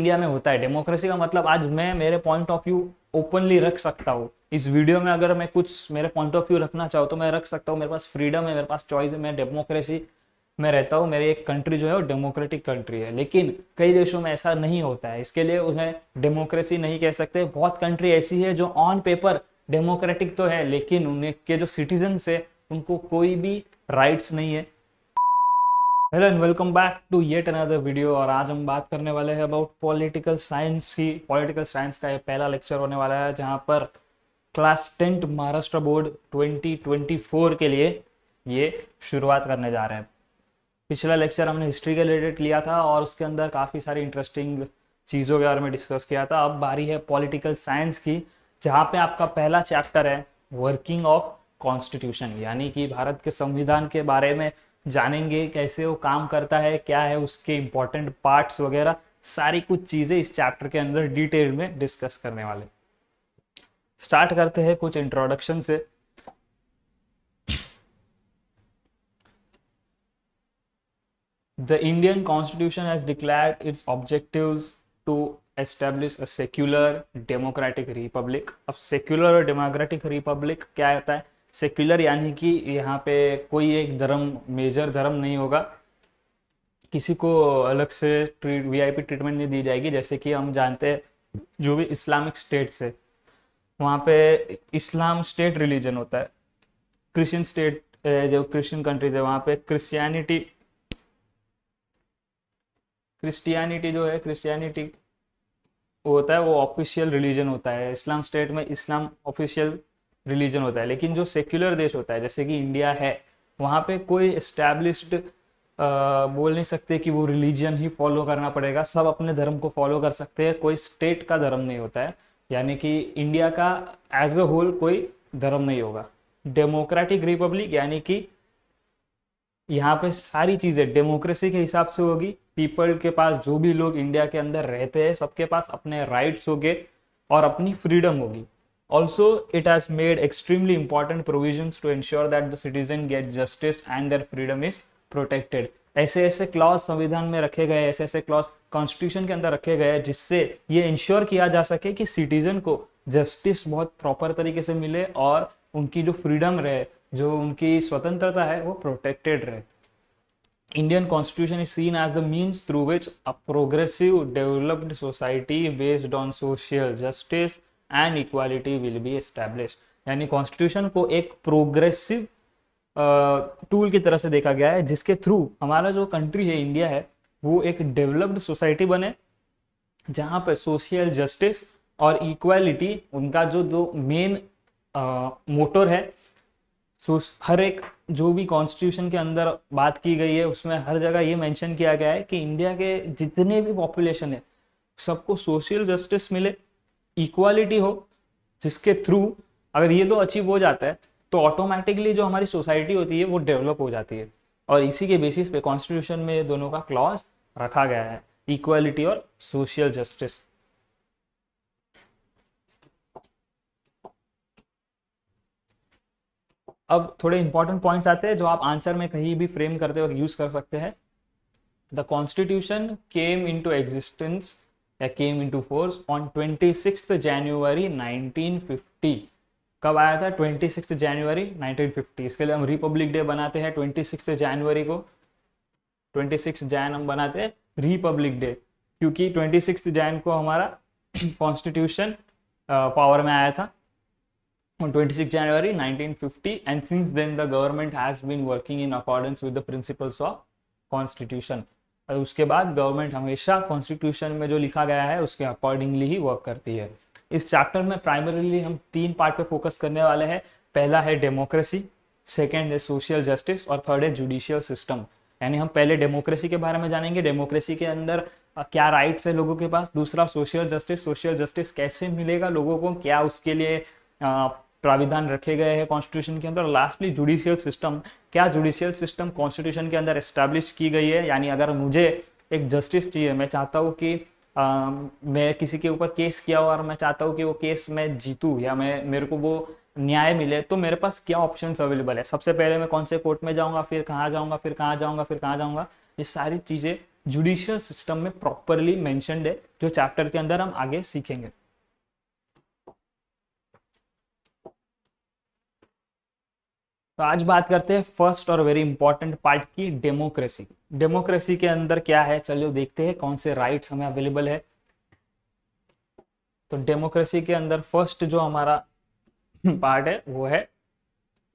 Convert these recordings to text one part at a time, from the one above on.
India में होता है डेमोक्रेसी का मतलब आज मैं मेरे पॉइंट ऑफ व्यू ओपनली रख सकता हूँ इस वीडियो में अगर मैं कुछ मेरे पॉइंट ऑफ व्यू रखना चाहूँ तो मैं रख सकता हूँ मेरे पास फ्रीडम है मेरे पास चॉइस है मैं डेमोक्रेसी में रहता हूँ मेरी एक कंट्री जो है वो डेमोक्रेटिक कंट्री है लेकिन कई देशों में ऐसा नहीं होता है इसके लिए उन्हें डेमोक्रेसी नहीं कह सकते बहुत कंट्री ऐसी है जो ऑन पेपर डेमोक्रेटिक तो है लेकिन उनके जो सिटीजन्स है उनको कोई भी राइट्स नहीं है hello and welcome back to yet another video और आज हम बात करने वाले हैं अबाउट पॉलिटिकल साइंस की पॉलिटिकल साइंस का ये पहला लेक्चर होने वाला है जहां पर क्लास टेंथ महाराष्ट्र बोर्ड 2024 के लिए ये शुरुआत करने जा रहे हैं पिछला लेक्चर हमने हिस्ट्री के रिलेटेड लिया था और उसके अंदर काफ़ी सारी इंटरेस्टिंग चीज़ों के बारे में डिस्कस किया था अब बारी है पॉलिटिकल साइंस की जहाँ पे आपका पहला चैप्टर है वर्किंग ऑफ कॉन्स्टिट्यूशन यानी कि भारत के संविधान के बारे में जानेंगे कैसे वो काम करता है क्या है उसके इंपॉर्टेंट पार्ट्स वगैरह सारी कुछ चीजें इस चैप्टर के अंदर डिटेल में डिस्कस करने वाले स्टार्ट करते हैं कुछ इंट्रोडक्शन से the Indian constitution has declare its objective to establish a secular democratic republic अब सेक्युलर और डेमोक्रेटिक रिपब्लिक क्या होता है सेक्युलर यानी कि यहाँ पे कोई एक धर्म मेजर धर्म नहीं होगा किसी को अलग से ट्रीट वीआईपी ट्रीटमेंट नहीं दी जाएगी जैसे कि हम जानते हैं जो भी इस्लामिक स्टेट्स है वहाँ पे इस्लाम स्टेट रिलीजन होता है क्रिश्चियन स्टेट जो क्रिश्चियन कंट्रीज है वहाँ पे क्रिश्चियनिटी क्रिश्चियनिटी जो है क्रिश्चियनिटी होता है वो ऑफिशियल रिलीजन होता है इस्लाम स्टेट में इस्लाम ऑफिशियल रिलीजन होता है लेकिन जो सेक्युलर देश होता है जैसे कि इंडिया है वहाँ पे कोई इस्टेब्लिश्ड बोल नहीं सकते कि वो रिलीजन ही फॉलो करना पड़ेगा सब अपने धर्म को फॉलो कर सकते हैं कोई स्टेट का धर्म नहीं होता है यानी कि इंडिया का एज अ होल कोई धर्म नहीं होगा डेमोक्रेटिक रिपब्लिक यानी कि यहाँ पे सारी चीज़ें डेमोक्रेसी के हिसाब से होगी पीपल के पास जो भी लोग इंडिया के अंदर रहते हैं सबके पास अपने राइट्स होंगे और अपनी फ्रीडम होगी also it has made extremely important provisions to ensure that the citizen get justice and their freedom is protected ऐसे ऐसे क्लॉज संविधान में रखे गए ऐसे ऐसे क्लॉज कॉन्स्टिट्यूशन के अंदर रखे गए जिससे ये इंश्योर किया जा सके कि सिटीजन को जस्टिस बहुत प्रॉपर तरीके से मिले और उनकी जो फ्रीडम रहे जो उनकी स्वतंत्रता है वो प्रोटेक्टेड रहे Indian constitution is seen as the means through which a progressive developed society based on social justice and equality will be establish यानी कॉन्स्टिट्यूशन को एक प्रोग्रेसिव टूल की तरह से देखा गया है जिसके थ्रू हमारा जो कंट्री है इंडिया है वो एक डेवलप्ड सोसाइटी बने जहाँ पर सोशल जस्टिस और इक्वालिटी उनका जो दो मेन मोटर है सो हर एक जो भी कॉन्स्टिट्यूशन के अंदर बात की गई है उसमें हर जगह ये मेंशन किया गया है कि इंडिया के जितने भी पॉपुलेशन है सबको सोशल जस्टिस मिले इक्वालिटी हो जिसके थ्रू अगर ये दो अचीव हो जाता है तो ऑटोमेटिकली जो हमारी सोसाइटी होती है वो डेवलप हो जाती है और इसी के बेसिस पे कॉन्स्टिट्यूशन में दोनों का क्लॉज रखा गया है इक्वालिटी और सोशल जस्टिस अब थोड़े इंपॉर्टेंट पॉइंट्स आते हैं जो आप आंसर में कहीं भी फ्रेम करते और यूज कर सकते हैं the constitution came into existence या came into force on twenty six January nineteen fifty कब आया था twenty six January nineteen fifty इसके लिए हम रिपब्लिक डे बनाते हैं ट्वेंटी सिक्स जनवरी को ट्वेंटी सिक्स जैन हम बनाते हैं रिपब्लिक डे क्योंकि ट्वेंटी सिक्स जैन को हमारा कॉन्स्टिट्यूशन पावर में आया था twenty six January nineteen fifty and since then the government has been working in accordance with the principles of constitution और उसके बाद गवर्नमेंट हमेशा कॉन्स्टिट्यूशन में जो लिखा गया है उसके अकॉर्डिंगली ही वर्क करती है इस चैप्टर में प्राइमरीली हम तीन पार्ट पे फोकस करने वाले हैं पहला है डेमोक्रेसी सेकेंड है सोशल जस्टिस और थर्ड है जुडिशियल सिस्टम यानी हम पहले डेमोक्रेसी के बारे में जानेंगे डेमोक्रेसी के अंदर क्या राइट्स है लोगों के पास दूसरा सोशल जस्टिस सोशल जस्टिस कैसे मिलेगा लोगों को क्या उसके लिए प्राविधान रखे गए हैं कॉन्स्टिट्यूशन के अंदर लास्टली जुडिशियल सिस्टम क्या जुडिशियल सिस्टम कॉन्स्टिट्यूशन के अंदर एस्टैब्लिश की गई है यानी अगर मुझे एक जस्टिस चाहिए मैं चाहता हूँ कि आ, मैं किसी के ऊपर केस किया हुआ और मैं चाहता हूँ कि वो केस मैं जीतूँ या मैं मेरे को वो न्याय मिले तो मेरे पास क्या ऑप्शन अवेलेबल है सबसे पहले मैं कौन से कोर्ट में जाऊँगा फिर कहाँ जाऊँगा फिर कहाँ जाऊँगा फिर कहाँ जाऊँगा ये सारी चीज़ें जुडिशियल सिस्टम में प्रॉपरली मैंशनड है जो चैप्टर के अंदर हम आगे सीखेंगे तो आज बात करते हैं फर्स्ट और वेरी इंपॉर्टेंट पार्ट की डेमोक्रेसी डेमोक्रेसी के अंदर क्या है चलिए देखते हैं कौन से राइट्स हमें अवेलेबल है तो डेमोक्रेसी के अंदर फर्स्ट जो हमारा पार्ट है वो है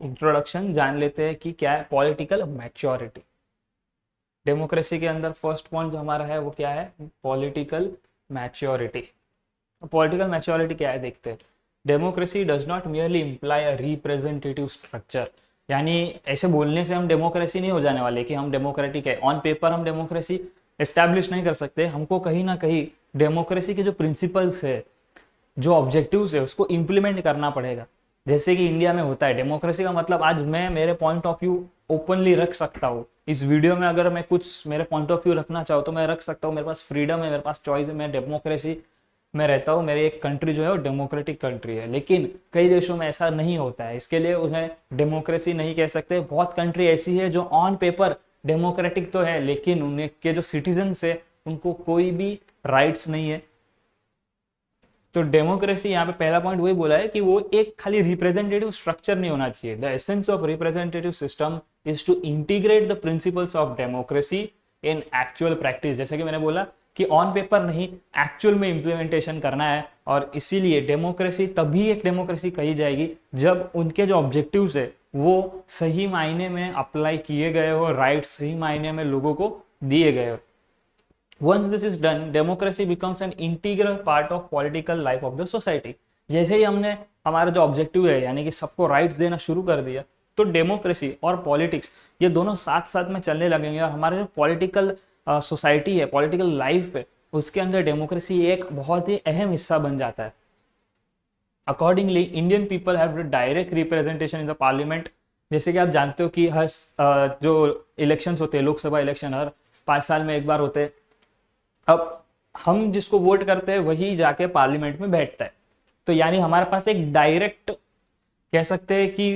इंट्रोडक्शन जान लेते हैं कि क्या है पॉलिटिकल मैच्योरिटी डेमोक्रेसी के अंदर फर्स्ट पॉइंट जो हमारा है वो क्या है पॉलिटिकल मैच्योरिटी पॉलिटिकल मैच्योरिटी क्या है देखते हैं democracy does not merely imply a representative structure यानी ऐसे बोलने से हम डेमोक्रेसी नहीं हो जाने वाले कि हम डेमोक्रेटिक है ऑन पेपर हम डेमोक्रेसी एस्टैब्लिश नहीं कर सकते हमको कहीं ना कहीं डेमोक्रेसी के जो प्रिंसिपल्स है जो ऑब्जेक्टिव्स है उसको इम्प्लीमेंट करना पड़ेगा जैसे कि इंडिया में होता है डेमोक्रेसी का मतलब आज मैं मेरे पॉइंट ऑफ व्यू ओपनली रख सकता हूँ इस वीडियो में अगर मैं कुछ मेरे पॉइंट ऑफ व्यू रखना चाहूँ तो मैं रख सकता हूँ मेरे पास फ्रीडम है मेरे पास चॉइस है मैं डेमोक्रेसी में रहता हूँ मेरी एक कंट्री जो है वो डेमोक्रेटिक कंट्री है लेकिन कई देशों में ऐसा नहीं होता है इसके लिए उन्हें डेमोक्रेसी नहीं कह सकते बहुत कंट्री ऐसी है जो ऑन पेपर डेमोक्रेटिक तो है लेकिन उन्हें के जो सिटीजन्स है उनको कोई भी राइट्स नहीं है तो डेमोक्रेसी यहाँ पे पहला पॉइंट वही बोला है कि वो एक खाली रिप्रेजेंटेटिव स्ट्रक्चर नहीं होना चाहिए the essence of representative system is to integrate the principles of democracy in actual practice जैसे कि मैंने बोला कि ऑन पेपर नहीं एक्चुअल में इम्प्लीमेंटेशन करना है और इसीलिए डेमोक्रेसी तभी एक डेमोक्रेसी कही जाएगी जब उनके जो ऑब्जेक्टिव्स है वो सही मायने में अप्लाई किए गए हो राइट सही मायने में लोगों को दिए गए हो once this is done democracy becomes an integral part of political life of the society जैसे ही हमने हमारा जो ऑब्जेक्टिव है यानी कि सबको राइट्स देना शुरू कर दिया तो डेमोक्रेसी और पॉलिटिक्स ये दोनों साथ साथ में चलने लगेंगे और हमारे जो पॉलिटिकल सोसाइटी है पॉलिटिकल लाइफ है उसके अंदर डेमोक्रेसी एक बहुत ही अहम हिस्सा बन जाता है accordingly Indian people have direct representation in the parliament जैसे कि आप जानते हो कि हर जो इलेक्शंस होते हैं लोकसभा इलेक्शन हर पाँच साल में एक बार होते हैं अब हम जिसको वोट करते हैं वही जाके पार्लियामेंट में बैठता है तो यानी हमारे पास एक डायरेक्ट कह सकते हैं कि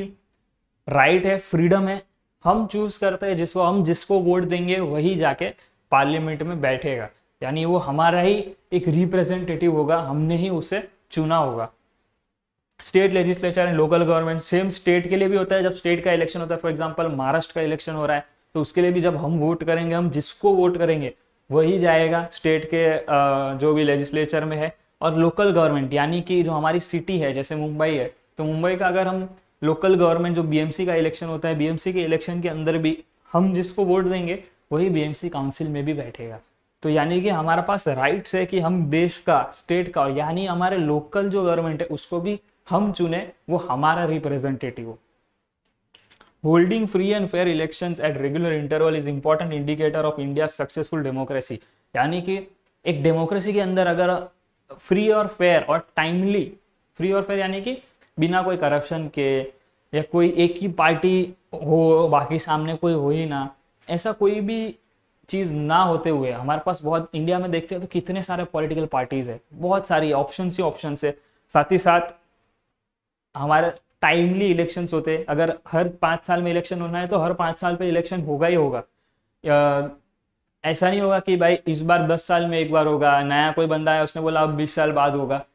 राइट है फ्रीडम है हम चूज करते हैं जिसको हम जिसको वोट देंगे वही जाके पार्लियामेंट में बैठेगा यानी वो हमारा ही एक रिप्रेजेंटेटिव होगा हमने ही उसे चुना होगा state legislature and local government same state के लिए भी होता है जब स्टेट का इलेक्शन होता है फॉर एग्जाम्पल महाराष्ट्र का इलेक्शन हो रहा है तो उसके लिए भी जब हम वोट करेंगे हम जिसको वोट करेंगे वही जाएगा स्टेट के जो भी लेजिस्लेचर में है और लोकल गवर्नमेंट यानी कि जो हमारी सिटी है जैसे मुंबई है तो मुंबई का अगर हम लोकल गवर्नमेंट जो बीएमसी का इलेक्शन होता है बीएमसी के इलेक्शन के अंदर भी हम जिसको वोट देंगे वही बीएमसी काउंसिल में भी बैठेगा तो यानी कि हमारे पास राइट्स है कि हम देश का स्टेट का और यानी हमारे लोकल जो गवर्नमेंट है उसको भी हम चुने वो हमारा representative holding free and fair election at regular interval is important indicator of India successful democracy यानी कि एक डेमोक्रेसी के अंदर अगर फ्री और फेयर और टाइमली फ्री और फेयर यानी कि बिना कोई करप्शन के या कोई एक ही पार्टी हो बाकी सामने कोई हो ही ना ऐसा कोई भी चीज़ ना होते हुए हमारे पास बहुत इंडिया में देखते हैं तो कितने सारे पॉलिटिकल पार्टीज है बहुत सारी ऑप्शन ही ऑप्शन है साथ ही साथ हमारे टाइमली इलेक्शन होते हैं अगर हर पाँच साल में इलेक्शन होना है तो हर पाँच साल पर इलेक्शन होगा ही होगा ऐसा नहीं होगा कि भाई इस बार दस साल में एक बार होगा नया कोई बंदा है उसने बोला अब बीस साल बाद होगा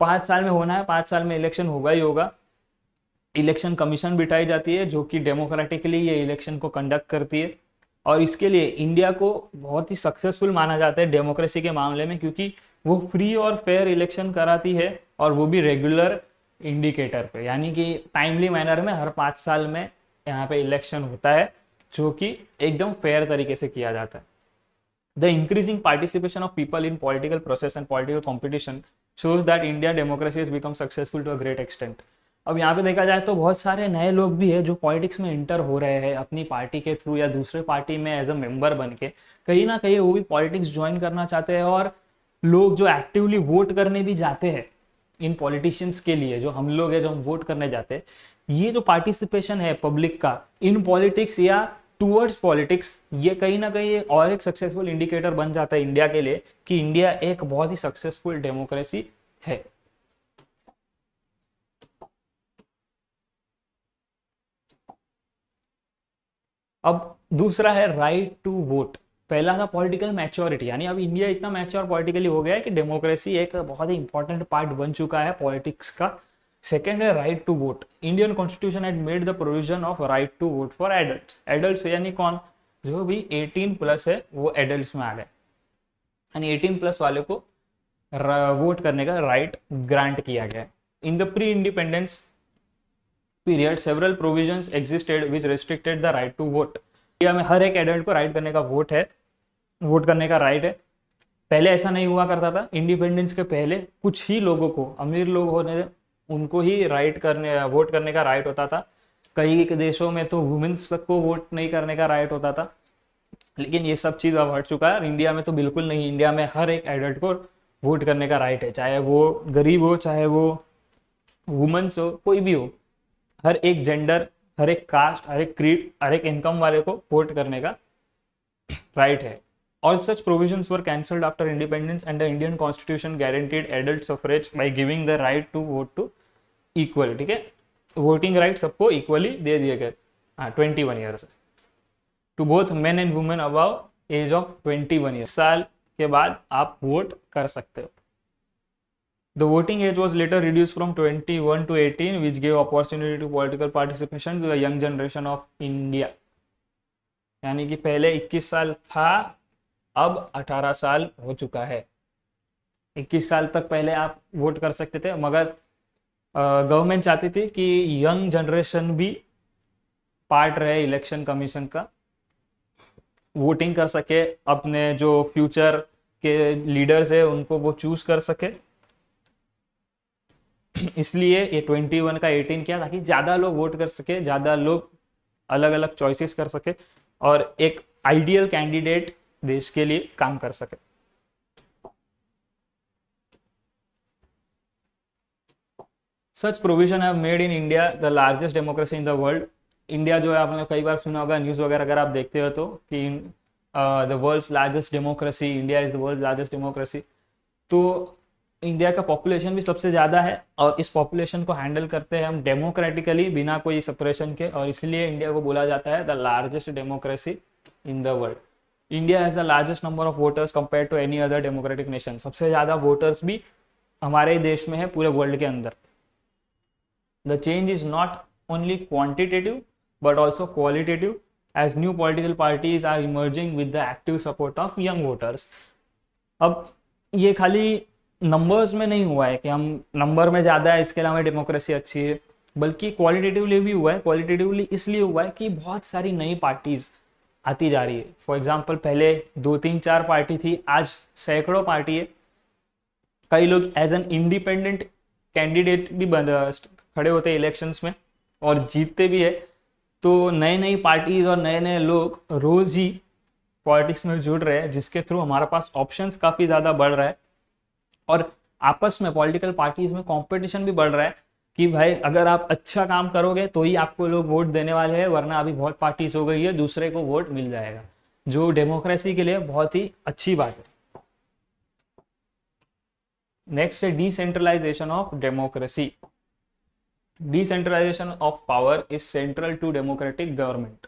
पाँच साल में होना है पाँच साल में इलेक्शन होगा ही होगा इलेक्शन कमीशन बिठाई जाती है जो कि डेमोक्रेटिकली ये इलेक्शन को कंडक्ट करती है और इसके लिए इंडिया को बहुत ही सक्सेसफुल माना जाता है डेमोक्रेसी के मामले में क्योंकि वो फ्री और फेयर इलेक्शन कराती है और वो भी रेगुलर इंडिकेटर पे यानी कि टाइमली मैनर में हर पाँच साल में यहाँ पे इलेक्शन होता है जो कि एकदम फेयर तरीके से किया जाता है the increasing participation of people in political process and political competition shows that India democracy is become successful to a great extent अब यहाँ पे देखा जाए तो बहुत सारे नए लोग भी है जो पॉलिटिक्स में इंटर हो रहे हैं अपनी पार्टी के थ्रू या दूसरे पार्टी में एज अ मेंबर बन के कहीं ना कहीं वो भी पॉलिटिक्स ज्वाइन करना चाहते हैं और लोग जो एक्टिवली वोट करने भी जाते हैं इन पॉलिटिशियंस के लिए जो हम लोग हैं जो हम वोट करने जाते हैं ये जो पार्टिसिपेशन है पब्लिक का इन पॉलिटिक्स या टूवर्ड्स पॉलिटिक्स ये कहीं ना कहीं और एक सक्सेसफुल इंडिकेटर बन जाता है इंडिया के लिए कि इंडिया एक बहुत ही सक्सेसफुल डेमोक्रेसी है अब दूसरा है राइट टू वोट पहला था पॉलिटिकल मैच्योरिटी यानी अब इंडिया इतना मैच्योर पॉलिटिकली हो गया है कि डेमोक्रेसी एक बहुत ही इंपॉर्टेंट पार्ट बन चुका है पॉलिटिक्स का सेकेंड है right to vote Indian constitution had made the provision of right to vote for adult adult यानी कौन जो भी 18 प्लस है वो एडल्ट में आ गए यानी 18 प्लस वाले को वोट करने का राइट ग्रांट किया गया in the pre independence period several provision existed which restricted the right to vote India में हर एक एडल्ट को राइट करने का वोट है वोट करने का राइट है पहले ऐसा नहीं हुआ करता था इंडिपेंडेंस के पहले कुछ ही लोगों को अमीर लोग होने उनको ही राइट करने वोट करने का राइट होता था कई देशों में तो वुमेन्स को वोट नहीं करने का राइट होता था लेकिन ये सब चीज़ अब हट चुका है इंडिया में तो बिल्कुल नहीं इंडिया में हर एक एडल्ट को वोट करने का राइट है चाहे वो गरीब हो चाहे वो वुमेन्स हो कोई भी हो हर एक जेंडर हर एक कास्ट हर एक क्रीड हर एक इनकम वाले को वोट करने का राइट है all such provision were cancelled after independence and the Indian constitution guaranteed adult suffrage by giving the right to vote to equal ठीक है वोटिंग राइट सबको इक्वली दे दिए गए हाँ twenty one year to both man and women above age of twenty one year साल के बाद आप वोट कर सकते हो The voting age was later reduced from 21 to 18, which gave opportunity to political participation to the young generation of India. यानी कि पहले 21 साल था अब 18 साल हो चुका है 21 साल तक पहले आप वोट कर सकते थे मगर गवर्नमेंट चाहती थी कि यंग जनरेशन भी पार्ट रहे इलेक्शन कमीशन का वोटिंग कर सके अपने जो फ्यूचर के लीडर्स है उनको वो चूज कर सके इसलिए ये ट्वेंटी वन का एटीन किया ताकि ज़्यादा लोग वोट कर सके ज़्यादा लोग अलग अलग चॉइसेस कर सके और एक आइडियल कैंडिडेट देश के लिए काम कर सके such provision have made in India the largest democracy in the world India जो है आपने कई बार सुना होगा न्यूज़ वगैरह अगर आप देखते हो तो कि the world largest democracy India is the world largest democracy तो इंडिया का पॉपुलेशन भी सबसे ज़्यादा है और इस पॉपुलेशन को हैंडल करते हैं हम डेमोक्रेटिकली बिना कोई सपरेशन के और इसलिए इंडिया को बोला जाता है the largest democracy in the world India has the largest number of voters compare to any other democratic nation सबसे ज़्यादा वोटर्स भी हमारे देश में है पूरे वर्ल्ड के अंदर the change is not only quantitative but also qualitative as new political parties are emerging with the active support of young voters अब ये खाली नंबर्स में नहीं हुआ है कि हम नंबर में ज़्यादा है इसके अलावा डेमोक्रेसी अच्छी है बल्कि क्वालिटेटिवली भी हुआ है क्वालिटेटिवली इसलिए हुआ है कि बहुत सारी नई पार्टीज आती जा रही है फॉर एग्जाम्पल पहले दो तीन चार पार्टी थी आज सैकड़ों पार्टी है कई लोग एज एन इंडिपेंडेंट कैंडिडेट भी बन खड़े होते हैं इलेक्शंस में और जीतते भी है तो नए नई पार्टीज और नए नए लोग रोज ही पॉलिटिक्स में जुड़ रहे हैं जिसके थ्रू हमारे पास ऑप्शंस काफ़ी ज़्यादा बढ़ रहा है और आपस में पॉलिटिकल पार्टीज में कॉम्पिटिशन भी बढ़ रहा है कि भाई अगर आप अच्छा काम करोगे तो ही आपको लोग वोट देने वाले हैं वरना अभी बहुत पार्टीज हो गई है दूसरे को वोट मिल जाएगा जो डेमोक्रेसी के लिए बहुत ही अच्छी बात है नेक्स्ट है decentralization of democracy decentralization of power is central to democratic government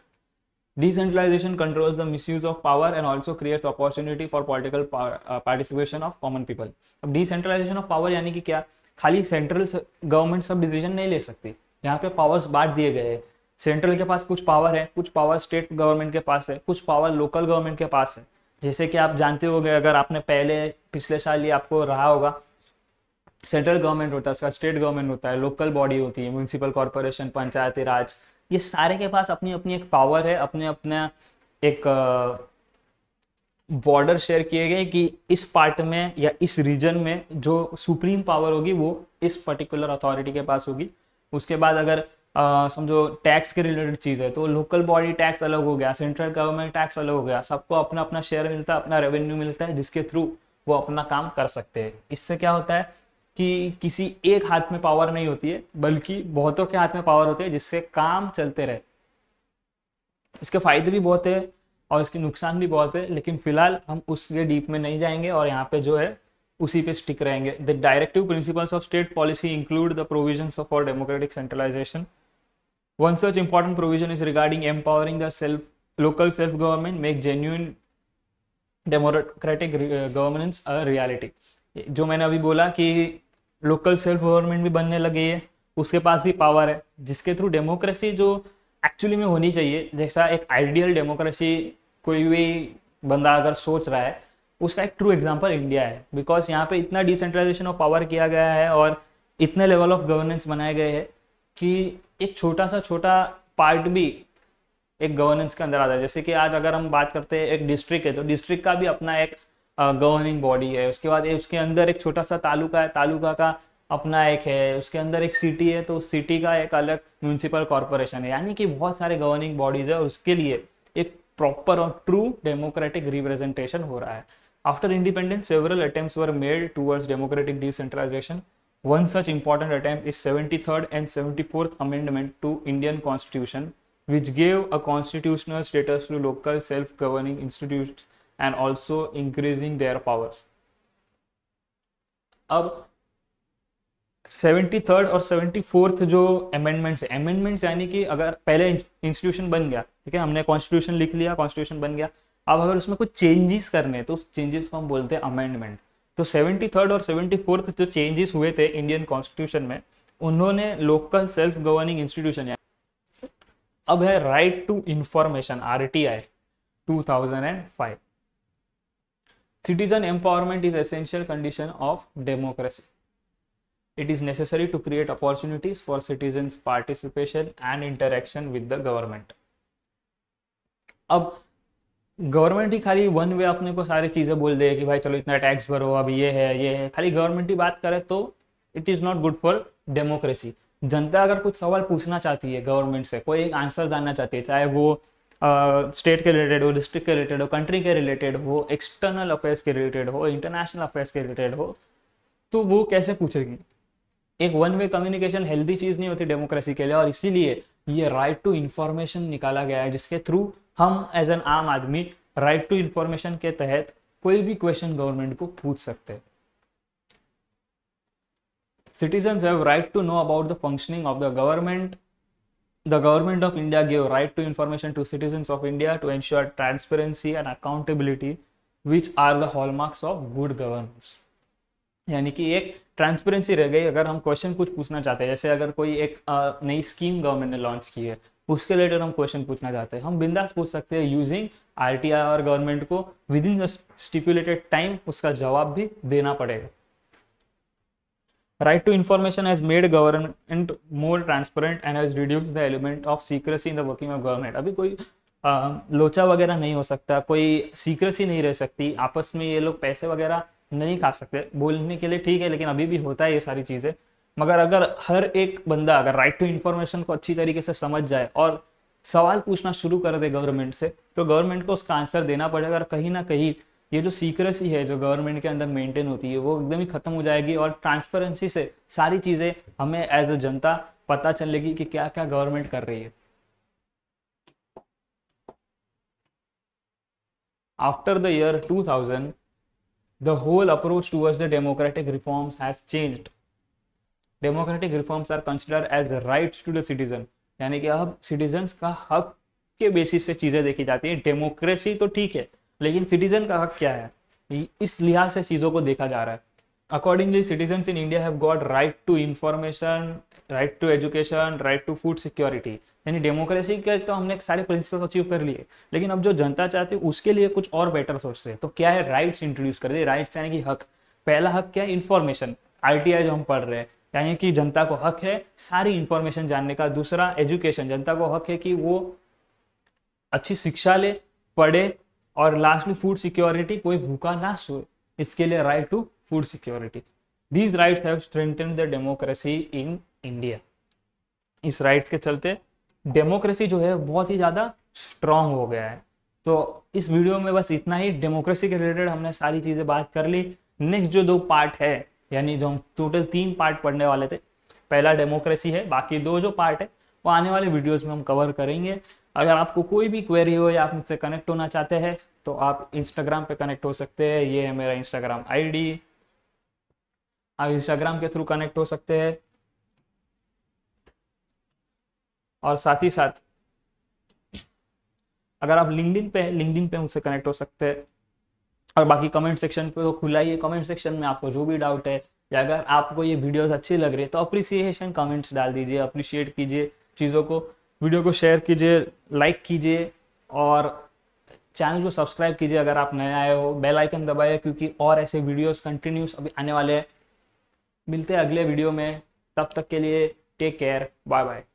Decentralization controls the misuse of power and also creates opportunity for political power, uh, participation of common people. अब decentralization of power यानी कि क्या खाली central government सब decision नहीं ले सकती यहाँ पे powers बांट दिए गए हैं सेंट्रल के पास कुछ पावर है कुछ पावर स्टेट गवर्नमेंट के पास है कुछ पावर लोकल गवर्नमेंट के पास है जैसे कि आप जानते हो अगर आपने पहले पिछले साल ये आपको रहा होगा सेंट्रल गवर्नमेंट होता है उसका स्टेट गवर्नमेंट होता है लोकल बॉडी होती है म्यूनसिपल कॉरपोरेशन पंचायती राज ये सारे के पास अपनी अपनी एक पावर है अपने अपने एक बॉर्डर शेयर किए गए कि इस पार्ट में या इस रीजन में जो सुप्रीम पावर होगी वो इस पर्टिकुलर अथॉरिटी के पास होगी उसके बाद अगर समझो टैक्स के रिलेटेड चीज़ है तो लोकल बॉडी टैक्स अलग हो गया सेंट्रल गवर्नमेंट टैक्स अलग हो गया सबको अपना अपना शेयर मिलता है अपना रेवेन्यू मिलता है जिसके थ्रू वो अपना काम कर सकते हैं इससे क्या होता है कि किसी एक हाथ में पावर नहीं होती है बल्कि बहुतों के हाथ में पावर होती है जिससे काम चलते रहे इसके फायदे भी बहुत है और इसके नुकसान भी बहुत है लेकिन फिलहाल हम उसके डीप में नहीं जाएंगे और यहाँ पे जो है उसी पे स्टिक रहेंगे the directive principles of state policy include the provision of for democratic centralization one such important provision is regarding empowering the self local self government make genuine democratic governance a reality जो मैंने अभी बोला कि local self government भी बनने लगी है उसके पास भी पावर है जिसके थ्रू डेमोक्रेसी जो एक्चुअली में होनी चाहिए जैसा एक आइडियल डेमोक्रेसी कोई भी बंदा अगर सोच रहा है उसका एक ट्रू एग्जाम्पल इंडिया है बिकॉज यहाँ पे इतना डिसेंट्रलाइजेशन ऑफ पावर किया गया है और इतने लेवल ऑफ गवर्नेंस बनाए गए हैं कि एक छोटा सा छोटा पार्ट भी एक गवर्नेंस के अंदर आता है जैसे कि आज अगर हम बात करते हैं एक डिस्ट्रिक्ट है तो डिस्ट्रिक्ट का भी अपना एक गवर्निंग बॉडी है उसके बाद उसके अंदर एक छोटा सा तालुका है तालुका का अपना एक है उसके अंदर एक सिटी है तो उस सिटी का एक अलग म्यूनसिपल कॉरपोरेशन है यानी कि बहुत सारे गवर्निंग बॉडीज है उसके लिए एक प्रॉपर और ट्रू डेमोक्रेटिक रिप्रेजेंटेशन हो रहा है after independence several attempt were made towards democratic decentralization important such is seventy third and seventy fourth amendment to Indian constitution which gave a constitutional status to local self governing institutions and also increasing their powers अब seventy third और seventy fourth जो amendments है amendments यानी कि अगर पहले institution बन गया ठीक है हमने कॉन्स्टिट्यूशन लिख लिया कॉन्स्टिट्यूशन बन गया अब अगर उसमें कुछ चेंजेस करने हैं तो उस चेंजेस को हम बोलते हैं अमेंडमेंट तो सेवेंटी थर्ड और सेवेंटी फोर्थ जो चेंजेस हुए थे इंडियन कॉन्स्टिट्यूशन में उन्होंने लोकल सेल्फ गवर्निंग इंस्टीट्यूशन अब है right to information R T I two thousand and five Citizen empowerment is essential condition of democracy. It is necessary to create opportunities for citizens participation and interaction with the government. अब government ही खाली one वे अपने को सारी चीज़ें बोल दे कि भाई चलो इतना टैक्स भरो अब ये है ये है खाली गवर्नमेंट ही बात करे तो it is not good for democracy जनता अगर कुछ सवाल पूछना चाहती है गवर्नमेंट से कोई एक आंसर जानना चाहती है चाहे वो स्टेट के रिलेटेड हो डिस्ट्रिक्ट के रिलेटेड हो कंट्री के रिलेटेड हो एक्सटर्नल अफेयर्स के रिलेटेड हो इंटरनेशनल अफेयर्स के रिलेटेड हो तो वो कैसे पूछेगी एक वन वे कम्युनिकेशन हेल्दी चीज़ नहीं होती डेमोक्रेसी के लिए और इसीलिए ये राइट टू इंफॉर्मेशन निकाला गया है जिसके थ्रू हम एज एन आम आदमी राइट टू इंफॉर्मेशन के तहत कोई भी क्वेश्चन गवर्नमेंट को पूछ सकते हैं citizens have right to know about the functioning of the the government of India gave right to information to citizens of India to ensure transparency and accountability, which are the hallmarks of good governance. यानी कि एक transparency रह गई अगर हम question कुछ पूछना चाहते हैं जैसे अगर कोई एक नई स्कीम गवर्नमेंट ने लॉन्च की है उसके रिलेटेड हम क्वेश्चन पूछना चाहते हैं हम बिंदास पूछ सकते हैं यूजिंग आर और गवर्नमेंट को विद इन स्टिपुलेटेड टाइम उसका जवाब भी देना पड़ेगा Right to information has made government more transparent and has reduced the element of secrecy in the working of government. अभी कोई आ, लोचा वगैरह नहीं हो सकता कोई सीक्रेसी नहीं रह सकती आपस में ये लोग पैसे वगैरह नहीं खा सकते बोलने के लिए ठीक है लेकिन अभी भी होता है ये सारी चीज़ें मगर अगर हर एक बंदा अगर राइट टू इन्फॉर्मेशन को अच्छी तरीके से समझ जाए और सवाल पूछना शुरू कर दे गवर्नमेंट से तो गवर्नमेंट को उसका आंसर देना पड़ेगा और कहीं ना कहीं ये जो सीक्रेसी है जो गवर्नमेंट के अंदर मेंटेन होती है वो एकदम ही खत्म हो जाएगी और ट्रांसपेरेंसी से सारी चीजें हमें एज अ जनता पता चलेगी कि क्या क्या गवर्नमेंट कर रही है after the year 2000 the whole approach towards the democratic reforms has changed democratic reforms are consider as right to citizen यानी कि अब सिटीजन का हक के बेसिस से चीजें देखी जाती है डेमोक्रेसी तो ठीक है लेकिन सिटीजन का हक क्या है इस लिहाज से चीज़ों को देखा जा रहा है accordingly citizen in India have got right to information right to education right to food security यानी डेमोक्रेसी के तो हमने सारे प्रिंसिपल अचीव कर लिए लेकिन अब जो जनता चाहती है उसके लिए कुछ और बेटर सोचते हैं तो क्या है राइट्स इंट्रोड्यूस कर दिए राइट्स यानी कि हक पहला हक क्या है इन्फॉर्मेशन आई जो हम पढ़ रहे हैं यानी कि जनता को हक है सारी इन्फॉर्मेशन जानने का दूसरा एजुकेशन जनता को हक है कि वो अच्छी शिक्षा ले पढ़े और लास्टली फूड सिक्योरिटी कोई भूखा ना सोए इसके लिए right to food security these right है डेमोक्रेसी इन इंडिया इस राइट्स के चलते डेमोक्रेसी जो है बहुत ही ज़्यादा स्ट्रांग हो गया है तो इस वीडियो में बस इतना ही डेमोक्रेसी के रिलेटेड हमने सारी चीज़ें बात कर ली नेक्स्ट जो दो पार्ट है यानी जो हम टोटल तीन पार्ट पढ़ने वाले थे पहला डेमोक्रेसी है बाकी दो जो पार्ट है वो आने वाले वीडियोस में हम कवर करेंगे अगर आपको कोई भी क्वेरी हो या आप मुझसे कनेक्ट होना चाहते हैं तो आप इंस्टाग्राम पे कनेक्ट हो सकते हैं ये है मेरा इंस्टाग्राम आईडी आप इंस्टाग्राम के थ्रू कनेक्ट हो सकते हैं और साथ ही साथ अगर आप लिंकडिन पे लिंकडिन पे मुझसे कनेक्ट हो सकते हैं और बाकी कमेंट सेक्शन पे तो खुला ही है कमेंट सेक्शन में आपको जो भी डाउट है या अगर आपको ये वीडियोस अच्छी लग रही है तो अप्रिसिएशन कमेंट्स डाल दीजिए अप्रिशिएट कीजिए चीज़ों को वीडियो को शेयर कीजिए लाइक कीजिए और चैनल को सब्सक्राइब कीजिए अगर आप नए आए हो बेल आइकन दबाइए क्योंकि और ऐसे वीडियोस कंटिन्यूस अभी आने वाले हैं मिलते हैं अगले वीडियो में तब तक के लिए टेक केयर बाय बाय